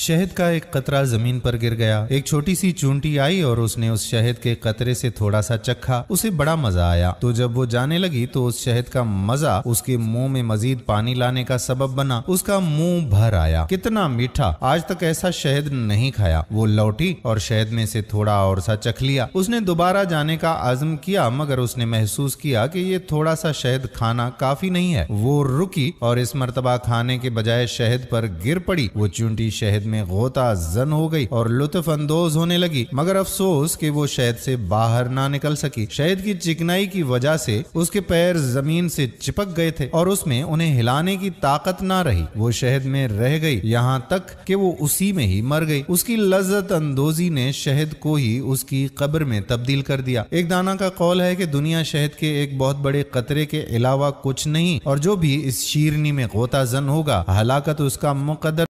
शहद का एक कतरा जमीन पर गिर गया एक छोटी सी चूंटी आई और उसने उस शहद के कतरे से थोड़ा सा चखा उसे बड़ा मजा आया तो जब वो जाने लगी तो उस शहद का मजा उसके मुंह में मजीद पानी लाने का सबब बना उसका मुंह भर आया कितना मीठा आज तक ऐसा शहद नहीं खाया वो लौटी और शहद में से थोड़ा और सा चख लिया उसने दोबारा जाने का आजम किया मगर उसने महसूस किया कि ये थोड़ा सा शहद खाना काफी नहीं है वो रुकी और इस मरतबा खाने के बजाय शहद पर गिर पड़ी वो चूंटी शहद में गोता जन हो गई और लुत्फ अंदोज होने लगी मगर अफसोस कि वो शहद से बाहर ना निकल सकी शहद की चिकनाई की वजह से उसके पैर जमीन से चिपक गए थे और उसमें उन्हें हिलाने की ताकत ना रही वो शहद में रह गई यहाँ तक कि वो उसी में ही मर गई उसकी लज्जत अंदोजी ने शहद को ही उसकी कब्र में तब्दील कर दिया एक दाना का कौल है कि दुनिया शहद के एक बहुत बड़े कतरे के अलावा कुछ नहीं और जो भी इस शीरनी में गोताजन होगा हलाकत उसका मुकदर